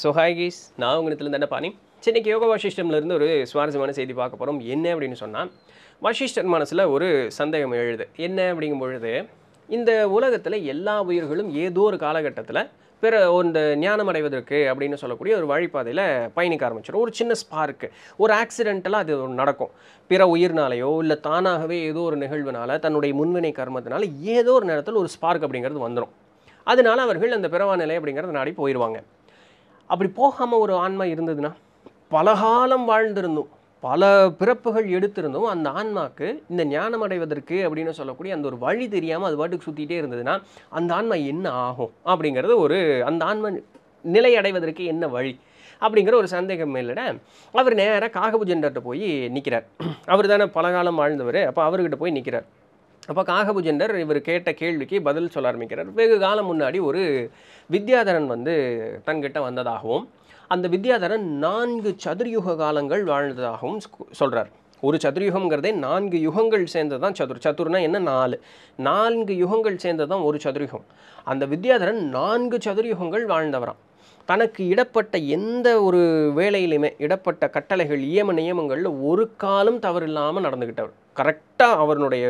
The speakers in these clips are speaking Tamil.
ஸோ நான் உங்களிடத்துல தானே பாணி சென்னைக்கு யோகா வசிஷ்டம்லேருந்து ஒரு சுவாரஸ்யமான செய்தி பார்க்க போகிறோம் என்ன அப்படின்னு சொன்னால் வசிஷ்டன் மனசில் ஒரு சந்தேகம் எழுது என்ன அப்படிங்கும் பொழுது இந்த உலகத்தில் எல்லா உயிர்களும் ஏதோ ஒரு காலகட்டத்தில் பிற இந்த ஞானம் அடைவதற்கு அப்படின்னு சொல்லக்கூடிய ஒரு வழிபாதையில் பயணிக்க ஆரம்பிச்சிடும் ஒரு சின்ன ஸ்பார்க்கு ஒரு ஆக்சிடென்ட்டெல்லாம் அது ஒரு நடக்கும் பிற உயிர்னாலேயோ இல்லை தானாகவே ஏதோ ஒரு நிகழ்வுனால தன்னுடைய முன்வினை கர்மத்தினால ஏதோ ஒரு நேரத்தில் ஒரு ஸ்பார்க் அப்படிங்கிறது வந்துடும் அதனால் அவர்கள் அந்த பிறவா நிலை அப்படிங்கிறத நாடி போயிடுவாங்க அப்படி போகாமல் ஒரு ஆன்மா இருந்ததுன்னா பலகாலம் வாழ்ந்திருந்தோம் பல பிறப்புகள் எடுத்திருந்தும் அந்த ஆன்மாக்கு இந்த ஞானம் அடைவதற்கு அப்படின்னு சொல்லக்கூடிய அந்த ஒரு வழி தெரியாமல் அது பாட்டுக்கு சுற்றிட்டே இருந்ததுன்னா அந்த ஆன்மா என்ன ஆகும் அப்படிங்கிறது ஒரு அந்த ஆன்மா நிலை அடைவதற்கு என்ன வழி அப்படிங்கிற ஒரு சந்தேகம் இல்லைட அவர் நேராக காகபுஜன்டர்கிட்ட போய் நிற்கிறார் அவர் தானே பலகாலம் வாழ்ந்தவர் அப்போ அவர்கிட்ட போய் நிற்கிறார் அப்போ காகபுஜெண்டர் இவர் கேட்ட கேள்விக்கு பதில் சொல்ல ஆரம்பிக்கிறார் வெகு காலம் முன்னாடி ஒரு வித்யாதரன் வந்து தன்கிட்ட வந்ததாகவும் அந்த வித்யாதரன் நான்கு சதுர்யுக காலங்கள் வாழ்ந்ததாகவும் சொல்கிறார் ஒரு சதுர்யுகம்ங்கிறதே நான்கு யுகங்கள் சேர்ந்தது தான் சதுர் சதுர்னா என்ன நாலு நான்கு யுகங்கள் சேர்ந்தது தான் ஒரு சதுர்யுகம் அந்த வித்யாதரன் நான்கு சதுர்யுகங்கள் வாழ்ந்தவரான் தனக்கு இடப்பட்ட எந்த ஒரு வேலையிலுமே இடப்பட்ட கட்டளைகள் இயம நியமங்களில் ஒரு காலம் தவறில்லாமல் நடந்துக்கிட்டவர் கரெக்டாக அவனுடைய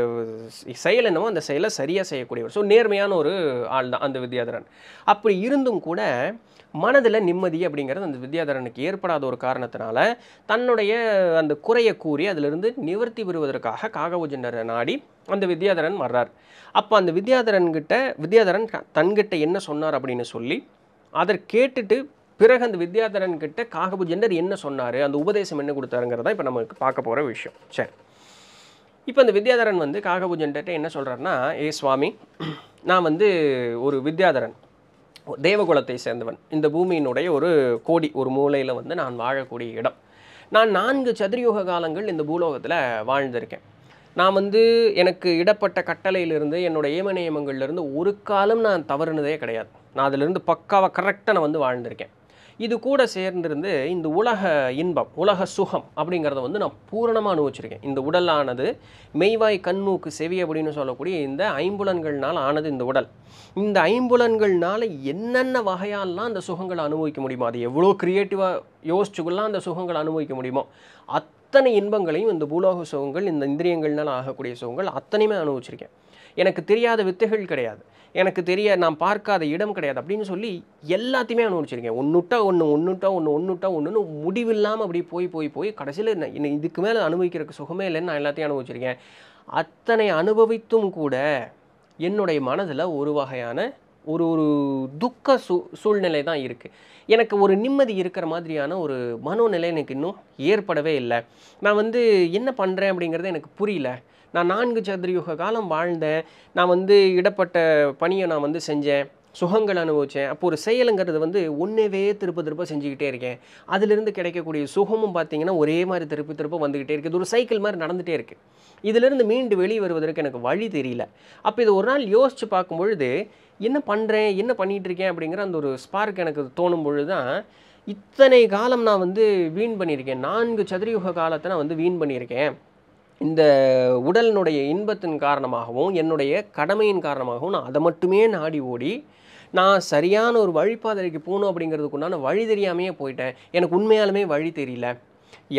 செயல் என்னவோ அந்த செயலை சரியாக செய்யக்கூடியவர் ஸோ நேர்மையான ஒரு ஆள் தான் அந்த வித்யாதரன் அப்படி இருந்தும் கூட மனதில் நிம்மதி அப்படிங்கிறது அந்த வித்யாதரனுக்கு ஏற்படாத ஒரு காரணத்தினால தன்னுடைய அந்த குறையை கூறி அதிலிருந்து நிவர்த்தி பெறுவதற்காக காகபூஜனரை நாடி அந்த வித்யாதரன் வர்றார் அப்போ அந்த வித்யாதரன்கிட்ட வித்யாதரன் தன்கிட்ட என்ன சொன்னார் அப்படின்னு சொல்லி அதை கேட்டுட்டு பிறகு அந்த வித்யாதரன் கிட்ட காகபுஜெண்டர் என்ன சொன்னார் அந்த உபதேசம் என்ன கொடுத்தாருங்கிறதா இப்போ நமக்கு பார்க்க போகிற விஷயம் சரி இப்போ இந்த வித்யாதரன் வந்து காகபூஜன்ட்ட என்ன சொல்கிறாருன்னா ஏ சுவாமி நான் வந்து ஒரு வித்யாதரன் தேவகுலத்தை சேர்ந்தவன் இந்த பூமியினுடைய ஒரு கோடி ஒரு மூலையில் வந்து நான் வாழக்கூடிய இடம் நான் நான்கு சதுரியோக காலங்கள் இந்த பூலோகத்தில் வாழ்ந்திருக்கேன் நான் வந்து எனக்கு இடப்பட்ட கட்டளையிலிருந்து என்னோடய ஏமநியமங்கள்லேருந்து ஒரு காலம் நான் தவறுனதே கிடையாது நான் அதிலிருந்து பக்காவாக கரெக்டாக நான் வந்து வாழ்ந்திருக்கேன் இது கூட சேர்ந்திருந்து இந்த உலக இன்பம் உலக சுகம் அப்படிங்கிறத வந்து நான் பூரணமாக அனுபவிச்சிருக்கேன் இந்த உடலானது மெய்வாய் கண்மூக்கு செவி அப்படின்னு சொல்லக்கூடிய இந்த ஐம்புலன்கள்னால் ஆனது இந்த உடல் இந்த ஐம்புலன்கள்னால் என்னென்ன வகையாலெலாம் அந்த சுகங்களை அனுபவிக்க முடியுமோ அது எவ்வளோ க்ரியேட்டிவாக யோசிச்சுக்குள்ளலாம் அந்த சுகங்களை அனுபவிக்க முடியுமோ அத்தனை இன்பங்களையும் இந்த பூலோக சுகங்கள் இந்த இந்திரியங்கள்னால் ஆகக்கூடிய சுகங்கள் அத்தனையுமே அனுபவிச்சிருக்கேன் எனக்கு தெரியாத வித்தைகள் கிடையாது எனக்கு தெரிய நான் பார்க்காத இடம் கிடையாது அப்படின்னு சொல்லி எல்லாத்தையுமே அனுபவிச்சிருக்கேன் ஒன்றுட்டா ஒன்று ஒன்றுட்டா ஒன்று ஒன்றுட்டா ஒன்றுன்னு முடிவில்லாமல் அப்படி போய் போய் போய் கடைசியில் என்ன இதுக்கு மேலே அனுபவிக்கிறதுக்கு சுகமே இல்லைன்னு நான் எல்லாத்தையும் அனுபவிச்சிருக்கேன் அத்தனை அனுபவித்தும் கூட என்னுடைய மனதில் ஒரு வகையான ஒரு ஒரு துக்க சூ சூழ்நிலை தான் இருக்குது எனக்கு ஒரு நிம்மதி இருக்கிற மாதிரியான ஒரு மனோநிலை எனக்கு இன்னும் ஏற்படவே இல்லை நான் வந்து என்ன பண்ணுறேன் அப்படிங்கிறது எனக்கு புரியல நான் நான்கு சதுரயுக காலம் வாழ்ந்தேன் நான் வந்து இடப்பட்ட பணியை நான் வந்து செஞ்சேன் சுகங்கள் அனுபவித்தேன் அப்போ ஒரு செயலுங்கிறது வந்து ஒன்றேவே திருப்ப திருப்ப செஞ்சுக்கிட்டே இருக்கேன் அதிலிருந்து கிடைக்கக்கூடிய சுகமும் பார்த்திங்கன்னா ஒரே மாதிரி திருப்பி திருப்ப வந்துக்கிட்டே இருக்குது இது ஒரு சைக்கிள் மாதிரி நடந்துகிட்டே இருக்குது இதிலிருந்து மீண்டு வெளியே வருவதற்கு எனக்கு வழி தெரியல அப்போ இது ஒரு நாள் யோசித்து பார்க்கும்பொழுது என்ன பண்ணுறேன் என்ன பண்ணிகிட்ருக்கேன் அப்படிங்கிற அந்த ஒரு ஸ்பார்க் எனக்கு தோணும் பொழுது தான் இத்தனை காலம் நான் வந்து வீண் பண்ணியிருக்கேன் நான்கு சதுரயுக காலத்தை நான் வந்து வீண் பண்ணியிருக்கேன் இந்த உடலினுடைய இன்பத்தின் காரணமாகவும் என்னுடைய கடமையின் காரணமாகவும் நான் அதை மட்டுமே நாடி ஓடி நான் சரியான ஒரு வழிபாதைக்கு போகணும் அப்படிங்கிறதுக்குண்டான வழி தெரியாமையே போயிட்டேன் எனக்கு உண்மையாலுமே வழி தெரியல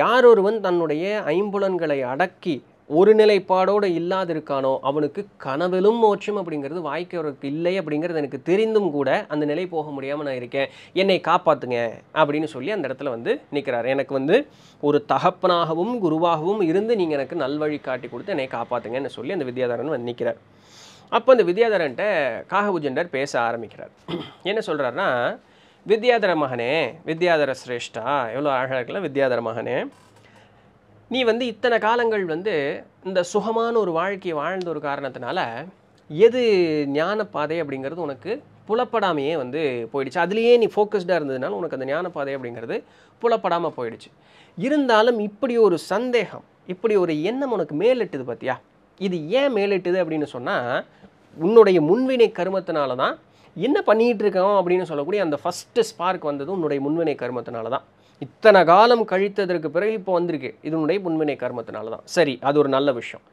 யார் ஒருவன் தன்னுடைய ஐம்புலன்களை அடக்கி ஒரு நிலைப்பாடோடு இல்லாதிருக்கானோ அவனுக்கு கனவிலும் மோட்சம் அப்படிங்கிறது வாய்க்கிறதுக்கு இல்லை அப்படிங்கிறது எனக்கு தெரிந்தும் கூட அந்த நிலை போக முடியாமல் நான் இருக்கேன் என்னை காப்பாற்றுங்க அப்படின்னு சொல்லி அந்த இடத்துல வந்து நிற்கிறார் எனக்கு வந்து ஒரு தகப்பனாகவும் குருவாகவும் இருந்து நீங்கள் எனக்கு நல்வழி காட்டி கொடுத்து என்னை காப்பாற்றுங்கன்னு சொல்லி அந்த வித்யாதாரன் வந்து நிற்கிறார் அப்போ அந்த வித்யாதரன்ட்ட காகபுஜண்டர் பேச ஆரம்பிக்கிறார் என்ன சொல்கிறாருன்னா வித்யாதர மகனே வித்யாதர சிரேஷ்டா எவ்வளோ அழகாக இருக்கலாம் வித்யாதர மகனே நீ வந்து இத்தனை காலங்கள் வந்து இந்த சுகமான ஒரு வாழ்க்கையை வாழ்ந்த ஒரு காரணத்தினால எது ஞானப்பாதை அப்படிங்கிறது உனக்கு புலப்படாமையே வந்து போயிடுச்சு அதுலேயே நீ ஃபோக்கஸ்டாக இருந்ததுனால உனக்கு அந்த ஞானப்பாதை அப்படிங்கிறது புலப்படாமல் போயிடுச்சு இருந்தாலும் இப்படி ஒரு சந்தேகம் இப்படி ஒரு எண்ணம் உனக்கு மேலிட்டுது பார்த்தியா இது ஏன் மேலிட்டுது அப்படின்னு சொன்னால் உன்னுடைய முன்வினை கருமத்தினால தான் என்ன பண்ணிகிட்டு இருக்கோம் அப்படின்னு சொல்லக்கூடிய அந்த ஃபஸ்ட்டு ஸ்பார்க் வந்தது உன்னுடைய முன்வினை கருமத்தினால தான் இத்தனை காலம் கழித்ததற்கு பிறகு இப்போ வந்திருக்கு இதனுடைய உண்மையை கர்மத்தினால தான் சரி அது ஒரு நல்ல விஷயம்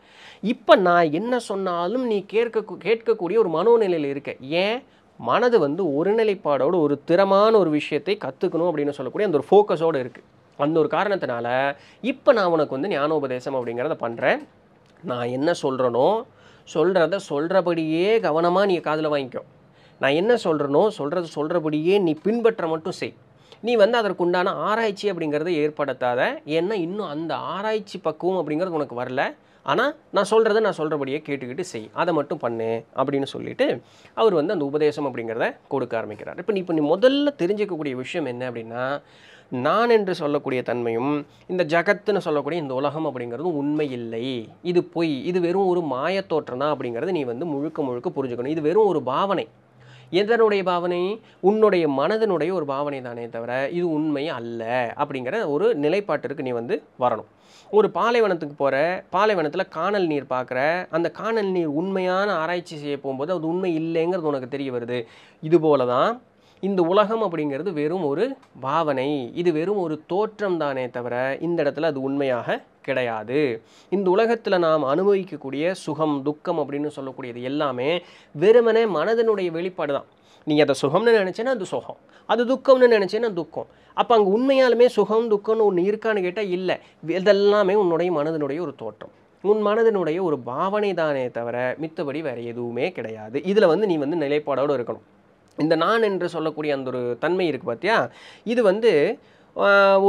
இப்போ நான் என்ன சொன்னாலும் நீ கேட்க கேட்கக்கூடிய ஒரு மனோநிலையில் இருக்க ஏன் மனது வந்து ஒரு நிலைப்பாடோடு ஒரு திறமான ஒரு விஷயத்தை கற்றுக்கணும் அப்படின்னு சொல்லக்கூடிய அந்த ஒரு ஃபோக்கஸோடு இருக்குது அந்த ஒரு காரணத்தினால இப்போ நான் உனக்கு வந்து ஞானோபதேசம் அப்படிங்கிறத பண்ணுறேன் நான் என்ன சொல்கிறனோ சொல்கிறத சொல்கிறபடியே கவனமாக நீ காதில் வாங்கிக்கோ நான் என்ன சொல்கிறனோ சொல்கிறத சொல்கிறபடியே நீ பின்பற்ற மட்டும் செய் நீ வந்து அதற்குண்டான ஆராய்ச்சி அப்படிங்கிறத ஏற்படுத்தாத ஏன்னா இன்னும் அந்த ஆராய்ச்சி பக்குவம் அப்படிங்கிறது உனக்கு வரல ஆனால் நான் சொல்கிறத நான் சொல்கிறபடியே கேட்டுக்கிட்டு செய் அதை மட்டும் பண்ணு அப்படின்னு சொல்லிவிட்டு அவர் வந்து அந்த உபதேசம் அப்படிங்கிறத கொடுக்க ஆரம்பிக்கிறார் இப்போ நீ இப்போ நீ முதல்ல தெரிஞ்சிக்கக்கூடிய விஷயம் என்ன அப்படின்னா நான் என்று சொல்லக்கூடிய தன்மையும் இந்த ஜகத்துன்னு சொல்லக்கூடிய இந்த உலகம் அப்படிங்கிறது உண்மை இல்லை இது பொய் இது வெறும் ஒரு மாயத்தோற்றம் தான் அப்படிங்கிறது நீ வந்து முழுக்க முழுக்க புரிஞ்சுக்கணும் இது வெறும் ஒரு பாவனை எதனுடைய பாவனை உன்னுடைய மனதனுடைய ஒரு பாவனை தானே தவிர இது உண்மை அல்ல அப்படிங்கிற ஒரு நிலைப்பாட்டிற்கு நீ வந்து வரணும் ஒரு பாலைவனத்துக்கு போகிற பாலைவனத்தில் காணல் நீர் பார்க்குற அந்த காணல் நீர் உண்மையான ஆராய்ச்சி செய்ய போகும்போது அது உண்மை இல்லைங்கிறது உனக்கு தெரிய வருது இது போல தான் இந்த உலகம் அப்படிங்கிறது வெறும் ஒரு பாவனை இது வெறும் ஒரு தோற்றம் தானே தவிர இந்த இடத்துல அது உண்மையாக கிடையாது இந்த உலகத்தில் நாம் அனுபவிக்கக்கூடிய சுகம் துக்கம் அப்படின்னு சொல்லக்கூடியது எல்லாமே வெறுமனே மனதனுடைய வெளிப்பாடு தான் நீங்கள் அதை சுகம்னு நினச்சேன்னா அது சுகம் அது துக்கம்னு நினச்சேன்னா துக்கம் அப்போ அங்கே உண்மையாலுமே சுகம் துக்கம்னு ஒன்று இருக்கான்னு கேட்டால் இல்லை இதெல்லாமே உன்னுடைய மனதனுடைய ஒரு தோற்றம் உன் மனதனுடைய ஒரு பாவனை தானே தவிர மித்தபடி வேறு எதுவுமே கிடையாது இதில் வந்து நீ வந்து நிலைப்பாடோடு இருக்கணும் இந்த நான் என்று சொல்லக்கூடிய அந்த ஒரு தன்மை இருக்குது பார்த்தியா இது வந்து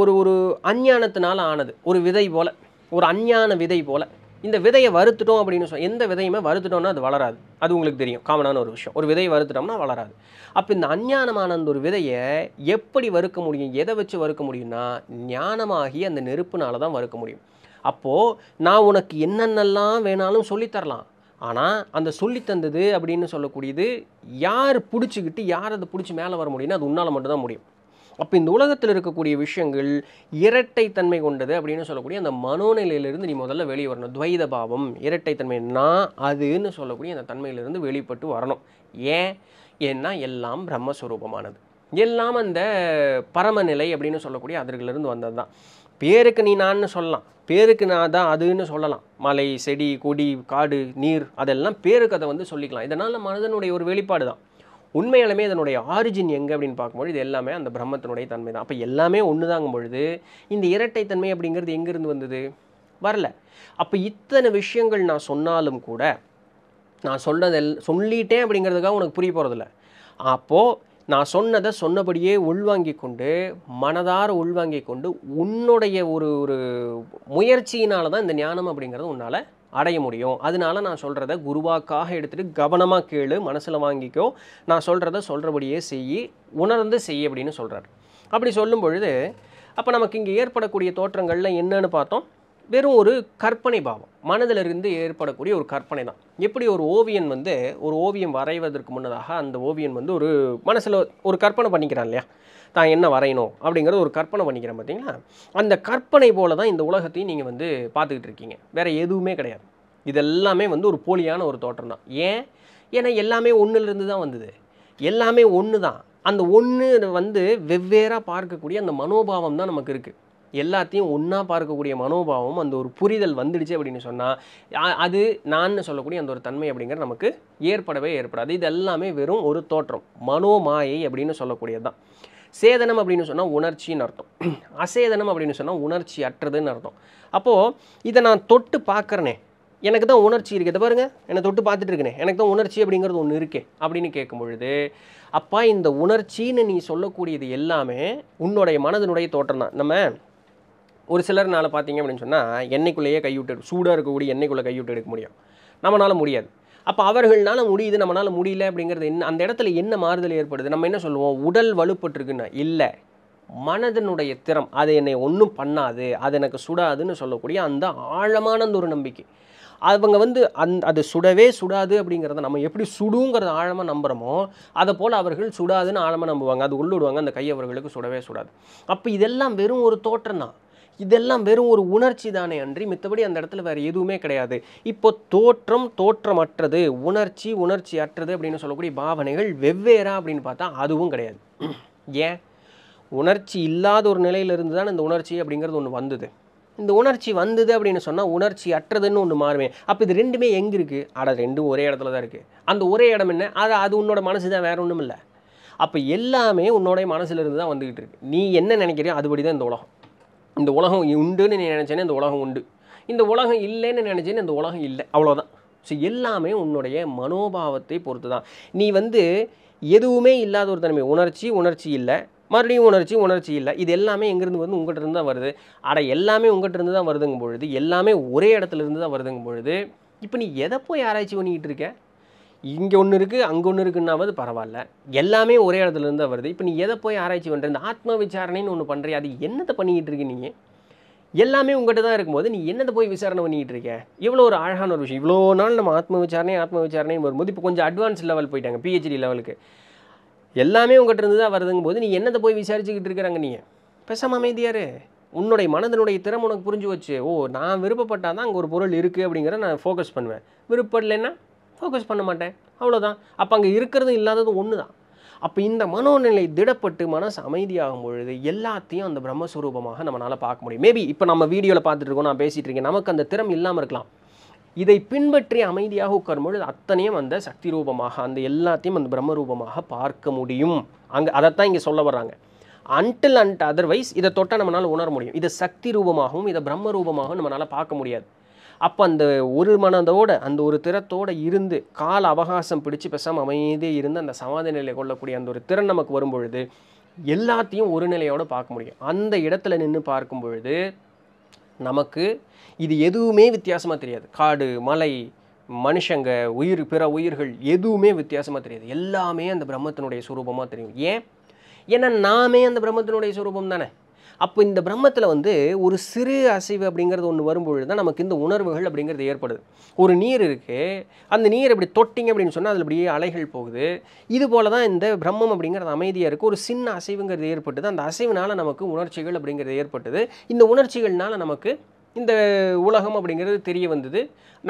ஒரு ஒரு அஞ்ஞானத்தினால் ஆனது ஒரு விதை போல் ஒரு அஞ்ஞான விதை போல் இந்த விதையை வறுத்துட்டோம் அப்படின்னு சொல்ல எந்த விதையுமே வறுத்துட்டோம்னா அது வளராது அது உங்களுக்கு தெரியும் காமனான ஒரு விஷயம் ஒரு விதையை வறுத்துட்டோம்னா வளராது அப்போ இந்த அஞ்ஞானமான அந்த ஒரு விதையை எப்படி வறுக்க முடியும் எதை வச்சு வறுக்க முடியும்னா ஞானமாகி அந்த நெருப்புனால தான் வறுக்க முடியும் அப்போது நான் உனக்கு என்னென்னலாம் வேணாலும் சொல்லித்தரலாம் ஆனால் அந்த சொல்லி தந்தது அப்படின்னு சொல்லக்கூடியது யார் பிடிச்சிக்கிட்டு யார் அதை பிடிச்சி மேலே வர முடியும்னா அது உன்னால் மட்டும்தான் முடியும் அப்போ இந்த உலகத்தில் இருக்கக்கூடிய விஷயங்கள் இரட்டைத்தன்மை கொண்டது அப்படின்னு சொல்லக்கூடிய அந்த மனோநிலையிலிருந்து நீ முதல்ல வெளியே வரணும் துவைத பாவம் இரட்டைத்தன்மை நான் அதுன்னு சொல்லக்கூடிய அந்த தன்மையிலிருந்து வெளிப்பட்டு வரணும் ஏன் ஏன்னா எல்லாம் பிரம்மஸ்வரூபமானது எல்லாம் அந்த பரமநிலை அப்படின்னு சொல்லக்கூடிய அதற்கிலிருந்து வந்தது தான் பேருக்கு நீ நான்னு சொல்லலாம் பேருக்கு நான் தான் அதுன்னு சொல்லலாம் மலை செடி கொடி காடு நீர் அதெல்லாம் பேருக்கு அதை வந்து சொல்லிக்கலாம் இதனால் மனதனுடைய ஒரு வெளிப்பாடு தான் உண்மையாலுமே இதனுடைய ஆரிஜின் எங்கே அப்படின்னு பார்க்கும்போது இது எல்லாமே அந்த பிரம்மத்தினுடைய தன்மை தான் அப்போ எல்லாமே ஒன்று தாங்கும் பொழுது இந்த இரட்டைத்தன்மை அப்படிங்கிறது எங்கேருந்து வந்தது வரல அப்போ இத்தனை விஷயங்கள் நான் சொன்னாலும் கூட நான் சொன்னதெல் சொல்லிட்டேன் அப்படிங்கிறதுக்காக உனக்கு புரிய போகிறதில்ல அப்போது நான் சொன்னதை சொன்னபடியே உள்வாங்கி கொண்டு மனதார உள்வாங்கி கொண்டு உன்னுடைய ஒரு ஒரு முயற்சியினால தான் இந்த ஞானம் அப்படிங்கிறது உன்னால் அடைய முடியும் அதனால நான் சொல்கிறத குருவாக்காக எடுத்துகிட்டு கவனமாக கேளு மனசில் வாங்கிக்கோ நான் சொல்கிறத சொல்கிறபடியே செய் உணர்ந்து செய் அப்படின்னு சொல்கிறார் அப்படி சொல்லும் பொழுது அப்போ நமக்கு இங்கே ஏற்படக்கூடிய தோற்றங்களில் என்னன்னு பார்த்தோம் வெறும் ஒரு கற்பனை பாவம் மனதில் இருந்து ஏற்படக்கூடிய ஒரு கற்பனை தான் எப்படி ஒரு ஓவியன் வந்து ஒரு ஓவியம் வரைவதற்கு முன்னதாக அந்த ஓவியன் வந்து ஒரு மனசில் ஒரு கற்பனை பண்ணிக்கிறான் இல்லையா தான் என்ன வரையணும் அப்படிங்கிறது ஒரு கற்பனை பண்ணிக்கிறேன் பார்த்தீங்களா அந்த கற்பனை போல தான் இந்த உலகத்தையும் நீங்கள் வந்து பார்த்துக்கிட்டு இருக்கீங்க வேறு எதுவுமே கிடையாது இதெல்லாமே வந்து ஒரு போலியான ஒரு தோற்றம் தான் ஏன் ஏன்னா எல்லாமே ஒன்றுலேருந்து தான் வந்தது எல்லாமே ஒன்று தான் அந்த ஒன்று வந்து வெவ்வேறாக பார்க்கக்கூடிய அந்த மனோபாவம் தான் நமக்கு இருக்குது எல்லாத்தையும் ஒன்றா பார்க்கக்கூடிய மனோபாவம் அந்த ஒரு புரிதல் வந்துடுச்சு அப்படின்னு சொன்னால் அது நான் சொல்லக்கூடிய அந்த ஒரு தன்மை அப்படிங்கிற நமக்கு ஏற்படவே ஏற்படாது இது எல்லாமே வெறும் ஒரு தோற்றம் மனோமாயை அப்படின்னு சொல்லக்கூடியது தான் சேதனம் அப்படின்னு சொன்னால் உணர்ச்சின்னு அர்த்தம் அசேதனம் அப்படின்னு சொன்னால் உணர்ச்சி அற்றதுன்னு அர்த்தம் அப்போது இதை நான் தொட்டு பார்க்குறேனே எனக்கு தான் உணர்ச்சி இருக்கு இதை பாருங்கள் என்னை தொட்டு பார்த்துட்டு இருக்கேன் எனக்கு தான் உணர்ச்சி அப்படிங்கிறது ஒன்று இருக்கே அப்படின்னு கேட்கும் பொழுது அப்பா இந்த உணர்ச்சின்னு நீ சொல்லக்கூடியது எல்லாமே உன்னுடைய மனதினுடைய தோற்றம் தான் நம்ம ஒரு சிலர்னால் பார்த்தீங்க அப்படின்னு சொன்னால் எண்ணெய்க்குள்ளேயே கைவிட்டு சூடாக இருக்கக்கூடிய எண்ணெய்க்குள்ளே கைவிட்டு எடுக்க முடியும் நம்மளால் முடியாது அப்போ அவர்களால் முடியுது நம்மளால் முடியல அப்படிங்கிறது என்ன அந்த இடத்துல என்ன மாறுதல் ஏற்படுது நம்ம என்ன சொல்லுவோம் உடல் வலுப்பட்டுருக்குன்னு இல்லை மனதனுடைய திறம் அது என்னை ஒன்றும் பண்ணாது அது எனக்கு சுடாதுன்னு சொல்லக்கூடிய அந்த ஆழமான ஒரு நம்பிக்கை அவங்க வந்து அந் அது சுடவே சுடாது அப்படிங்கிறத நம்ம எப்படி சுடுங்கிறத ஆழமாக நம்புகிறோமோ அதை போல் அவர்கள் சுடாதுன்னு ஆழமாக நம்புவாங்க அது உள்ளிடுவாங்க அந்த கை அவர்களுக்கு சுடவே சுடாது அப்போ இதெல்லாம் வெறும் ஒரு தோற்றம் தான் இதெல்லாம் வெறும் ஒரு உணர்ச்சி தானே அன்றி மித்தபடி அந்த இடத்துல வேறு எதுவுமே கிடையாது இப்போ தோற்றம் தோற்றமற்றது உணர்ச்சி உணர்ச்சி அற்றது அப்படின்னு சொல்லக்கூடிய பாவனைகள் வெவ்வேறா அப்படின்னு பார்த்தா அதுவும் கிடையாது ஏன் உணர்ச்சி இல்லாத ஒரு நிலையிலிருந்து தான் இந்த உணர்ச்சி அப்படிங்கிறது ஒன்று வந்தது இந்த உணர்ச்சி வந்தது அப்படின்னு சொன்னால் உணர்ச்சி அற்றதுன்னு ஒன்று மாறுமே அப்போ இது ரெண்டுமே எங்கே இருக்குது ஆட ரெண்டும் ஒரே இடத்துல தான் இருக்குது அந்த ஒரே இடம் என்ன அது அது உன்னோட மனசு தான் வேற ஒன்றும் இல்லை அப்போ எல்லாமே உன்னோடைய மனசுலேருந்து தான் வந்துக்கிட்டு இருக்கு நீ என்ன நினைக்கிறியோ அதுபடி தான் இந்த உலகம் இந்த உலகம் உண்டுன்னு நீ நினச்சேன்னா இந்த உலகம் உண்டு இந்த உலகம் இல்லைன்னு நினச்சேன்னு இந்த உலகம் இல்லை அவ்வளோதான் ஸோ எல்லாமே உன்னுடைய மனோபாவத்தை பொறுத்து தான் நீ வந்து எதுவுமே இல்லாத ஒரு தன்மை உணர்ச்சி உணர்ச்சி இல்லை மறுபடியும் உணர்ச்சி உணர்ச்சி இல்லை இது எல்லாமே எங்கேருந்து வந்து உங்கள்கிட்ட இருந்து தான் வருது ஆடை எல்லாமே உங்கள்கிட்ட இருந்து தான் வருதுங்கும் பொழுது எல்லாமே ஒரே இடத்துல இருந்து தான் வருதுங்கும் பொழுது இப்போ நீ எதை போய் ஆராய்ச்சி பண்ணிக்கிட்டு இருக்க இங்கே ஒன்று இருக்குது அங்கே ஒன்று இருக்குன்னாவது பரவாயில்ல எல்லாமே ஒரே இடத்துலேருந்து தான் வருது இப்போ நீ எதை போய் ஆராய்ச்சி பண்ணுற இந்த ஆத்ம விசாரணைன்னு ஒன்று பண்ணுறியா அது என்னத்தை பண்ணிக்கிட்டு இருக்கு நீங்கள் எல்லாமே உங்கள்கிட்ட தான் இருக்கும்போது நீ என்னத்தை போய் விசாரணை பண்ணிக்கிட்டு இருக்க இவ்வளோ ஒரு அழகான ஒரு விஷயம் இவ்வளோ நாள் நம்ம ஆத்ம விசாரணை ஆத்ம விசாரணைன்னு வரும்போது இப்போ கொஞ்சம் அட்வான்ஸ் லெவல் போயிட்டாங்க பிஹெச்டி லெவலுக்கு எல்லாமே உங்கள்கிட்ட இருந்து தான் வருதுங்க போது நீ என்னத்தை போய் விசாரிச்சுக்கிட்டு இருக்கிறாங்க நீங்கள் பேசாம அமைதியாரு உன்னுடைய மனதனுடைய திறம் உனக்கு புரிஞ்சு வச்சு ஓ நான் விருப்பப்பட்டால் தான் அங்கே ஒரு பொருள் இருக்குது அப்படிங்கிற நான் ஃபோக்கஸ் பண்ணுவேன் விருப்பம் இல்லைன்னா ஃபோக்கஸ் பண்ண மாட்டேன் அவ்வளோதான் அப்போ அங்கே இருக்கிறது இல்லாதது ஒன்று தான் அப்போ இந்த மனோநிலை திடப்பட்டு மனசு அமைதியாகும் பொழுது எல்லாத்தையும் அந்த பிரம்மஸ்வரூபமாக நம்மளால் பார்க்க முடியும் மேபி இப்போ நம்ம வீடியோவில் பார்த்துட்டு இருக்கோம் நான் பேசிகிட்டு இருக்கேன் நமக்கு அந்த திறம் இல்லாமல் இருக்கலாம் இதை பின்பற்றி அமைதியாக உட்காரும் பொழுது அத்தனையும் அந்த சக்தி ரூபமாக அந்த எல்லாத்தையும் அந்த பிரம்ம ரூபமாக பார்க்க முடியும் அங்கே அதைத்தான் இங்கே சொல்ல வர்றாங்க அன்டில் அண்ட் அதர்வைஸ் இதை தொட்டால் நம்மளால் உணர முடியும் இதை சக்தி ரூபமாகவும் இதை பிரம்ம ரூபமாகவும் நம்மளால் பார்க்க முடியாது அப்போ அந்த ஒரு மனதோட அந்த ஒரு திறத்தோடு இருந்து கால அவகாசம் பிடிச்சி பெசாமல் அமைதியே இருந்து அந்த சமாதி நிலை கொள்ளக்கூடிய அந்த ஒரு திறன் நமக்கு வரும்பொழுது எல்லாத்தையும் ஒரு நிலையோடு பார்க்க முடியும் அந்த இடத்துல நின்று பார்க்கும் பொழுது நமக்கு இது எதுவுமே வித்தியாசமாக தெரியாது காடு மலை மனுஷங்க உயிர் பிற உயிர்கள் எதுவுமே வித்தியாசமாக தெரியாது எல்லாமே அந்த பிரம்மத்தினுடைய சுரூபமாக தெரியும் ஏன் ஏன்னா நாமே அந்த பிரம்மத்தினுடைய சுரூபம் தானே அப்போ இந்த பிரம்மத்தில் வந்து ஒரு சிறு அசைவு அப்படிங்கிறது ஒன்று வரும்பொழுது தான் நமக்கு இந்த உணர்வுகள் அப்படிங்கிறது ஏற்படுது ஒரு நீர் இருக்குது அந்த நீர் இப்படி தொட்டிங்க அப்படின்னு சொன்னால் அதில் அப்படியே அலைகள் போகுது இது போல தான் இந்த பிரம்மம் அப்படிங்கிறது அமைதியாக இருக்குது ஒரு சின்ன அசைவுங்கிறது ஏற்பட்டது அந்த அசைவினால் நமக்கு உணர்ச்சிகள் அப்படிங்கிறது ஏற்பட்டது இந்த உணர்ச்சிகள்னால் நமக்கு இந்த உலகம் அப்படிங்கிறது தெரிய வந்தது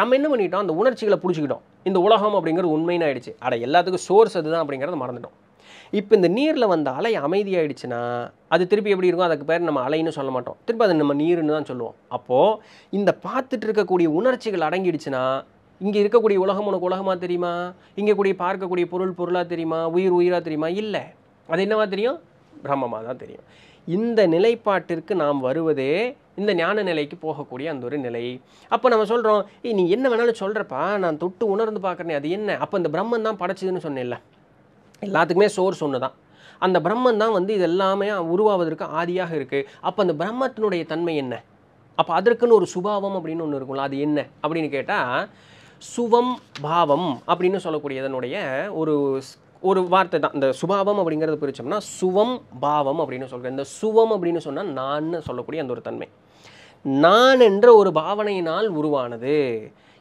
நம்ம என்ன பண்ணிட்டோம் அந்த உணர்ச்சிகளை பிடிச்சிக்கிட்டோம் இந்த உலகம் அப்படிங்கிறது உண்மைன்னு ஆகிடுச்சு அட எல்லாத்துக்கும் சோர்ஸ் அதுதான் அப்படிங்கிறத மறந்துட்டோம் இப்போ இந்த நீரில் வந்த அலை அமைதியாயிடுச்சுன்னா அது திருப்பி எப்படி இருக்கும் அதுக்கு பேர் நம்ம அலைன்னு சொல்ல மாட்டோம் திருப்பி அது நம்ம நீருன்னு தான் சொல்லுவோம் அப்போது இந்த பார்த்துட்டு இருக்கக்கூடிய உணர்ச்சிகள் அடங்கிடுச்சுன்னா இங்கே இருக்கக்கூடிய உலகம் உனக்கு உலகமாக தெரியுமா இங்கே கூடிய பார்க்கக்கூடிய பொருள் பொருளாக தெரியுமா உயிர் உயிராக தெரியுமா இல்லை அது என்னவா தெரியும் பிரம்மமாக தான் தெரியும் இந்த நிலைப்பாட்டிற்கு நாம் வருவதே இந்த ஞான நிலைக்கு போகக்கூடிய அந்த ஒரு நிலை அப்போ நம்ம சொல்கிறோம் நீ என்ன வேணாலும் சொல்கிறப்பா நான் தொட்டு உணர்ந்து பார்க்குறேன் அது என்ன அப்போ இந்த பிரம்மன் தான் படைச்சதுன்னு சொன்னேன்ல எல்லாத்துக்குமே சோர்ஸ் ஒன்று தான் அந்த பிரம்மன் தான் வந்து இது எல்லாமே உருவாவதற்கு ஆதியாக இருக்குது அப்போ அந்த பிரம்மத்தினுடைய தன்மை என்ன அப்போ அதற்குன்னு ஒரு சுபாவம் அப்படின்னு ஒன்று இருக்கும்ல அது என்ன அப்படின்னு கேட்டால் சுவம் பாவம் அப்படின்னு சொல்லக்கூடியதனுடைய ஒரு ஒரு வார்த்தை தான் இந்த சுபாவம் அப்படிங்கிறத பிரித்தோம்னா சுவம் பாவம் அப்படின்னு சொல்கிறேன் இந்த சுவம் அப்படின்னு சொன்னால் நான்னு சொல்லக்கூடிய அந்த ஒரு தன்மை நான் என்ற ஒரு பாவனையினால் உருவானது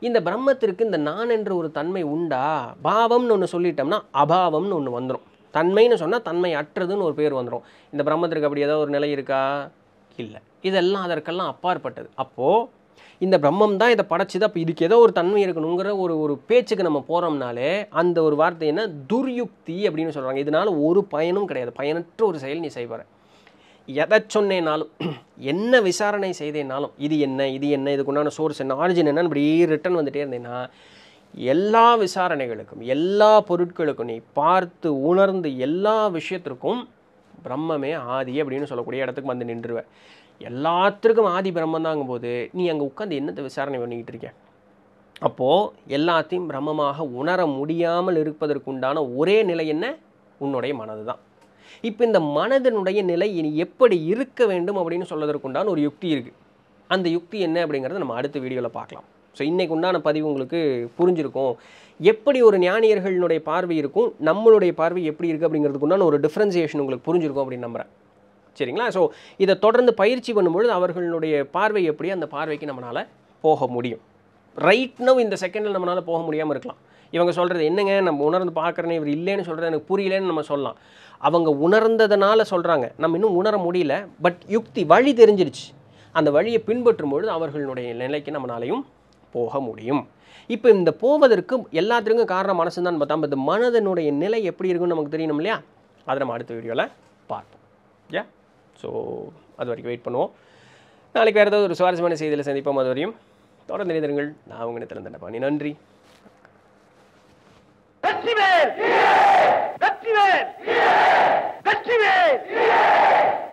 இந்த பிரம்மத்திற்கு இந்த நான் என்ற ஒரு தன்மை உண்டா பாவம்னு ஒன்று சொல்லிட்டோம்னா அபாவம்னு ஒன்று வந்துடும் தன்மைன்னு சொன்னால் தன்மை அற்றதுன்னு ஒரு பேர் வந்துடும் இந்த பிரம்மத்திற்கு அப்படி ஏதாவது ஒரு நிலை இருக்கா இல்லை இதெல்லாம் அதற்கெல்லாம் அப்பாற்பட்டது அப்போது இந்த பிரம்மம் தான் இதை படைச்சிது அப்போ இதுக்கு ஏதோ ஒரு தன்மை இருக்கணுங்கிற ஒரு ஒரு பேச்சுக்கு நம்ம போகிறோம்னாலே அந்த ஒரு வார்த்தை என்ன துர்யுக்தி அப்படின்னு சொல்கிறாங்க இதனால் ஒரு பயனும் கிடையாது பயனற்ற ஒரு செயல் நீ செய்வார் எதை சொன்னேனாலும் என்ன விசாரணை செய்தேனாலும் இது என்ன இது என்ன இதுக்குண்டான சோர்ஸ் என்ன ஆரிஜின் என்னன்னு இப்படி ரிட்டன் வந்துட்டே இருந்தேன்னா எல்லா விசாரணைகளுக்கும் எல்லா பொருட்களுக்கும் நீ பார்த்து உணர்ந்து எல்லா விஷயத்திற்கும் பிரம்மமே ஆதி அப்படின்னு சொல்லக்கூடிய இடத்துக்கு வந்து நின்றுவேன் எல்லாத்திற்கும் ஆதி பிரம்மந்தாங்கும் போது நீ அங்கே உட்காந்து என்னத்தை விசாரணை பண்ணிக்கிட்டு இருக்க அப்போது எல்லாத்தையும் பிரம்மமாக உணர முடியாமல் இருப்பதற்குண்டான ஒரே நிலை என்ன உன்னுடைய மனது தான் இப்போ இந்த மனதனுடைய நிலை இனி எப்படி இருக்க வேண்டும் அப்படின்னு சொல்வதற்குண்டான ஒரு யுக்தி இருக்குது அந்த யுக்தி என்ன அப்படிங்கிறத நம்ம அடுத்த வீடியோவில் பார்க்கலாம் ஸோ இன்றைக்கு உண்டான பதிவு உங்களுக்கு புரிஞ்சிருக்கும் எப்படி ஒரு ஞானியர்களினுடைய பார்வை இருக்கும் நம்மளுடைய பார்வை எப்படி இருக்குது அப்படிங்கிறதுக்குண்டான ஒரு டிஃப்ரென்சியேஷன் உங்களுக்கு புரிஞ்சிருக்கும் அப்படின்னு நம்புகிறேன் சரிங்களா ஸோ இதை தொடர்ந்து பயிற்சி பண்ணும்பொழுது அவர்களுடைய பார்வை எப்படி அந்த பார்வைக்கு நம்மளால் போக முடியும் ரைட் நவ் இந்த செகண்டில் நம்மளால் போக முடியாமல் இருக்கலாம் இவங்க சொல்கிறது என்னங்க நம்ம உணர்ந்து பார்க்குறேன்னு இவர் இல்லைன்னு சொல்கிறது எனக்கு புரியலேன்னு நம்ம சொல்லலாம் அவங்க உணர்ந்ததுனால சொல்கிறாங்க நம்ம இன்னும் உணர முடியல பட் யுக்தி வழி தெரிஞ்சிருச்சு அந்த வழியை பின்பற்றும் பொழுது அவர்களுடைய நிலைக்கு நம்மளாலையும் போக முடியும் இப்போ இந்த போவதற்கு எல்லாத்துக்கும் காரணம் மனசு தான் பார்த்தா இந்த மனதனுடைய நிலை எப்படி இருக்குன்னு நமக்கு தெரியணும் இல்லையா அதை நம்ம அடுத்த வீடியோவில் பார்ப்போம் ஏ ஸோ அது வரைக்கும் வெயிட் பண்ணுவோம் நாளைக்கு வேறு ஏதாவது ஒரு சுவாரஸ்யமான செய்தியில் சந்திப்போம் அது வரையும் தொடர்ந்து இணைந்திருங்கள் நான் உங்க திறந்த தண்டபாணி நன்றி வெற்றிவேல் வெற்றிவேல் வெற்றிவேல்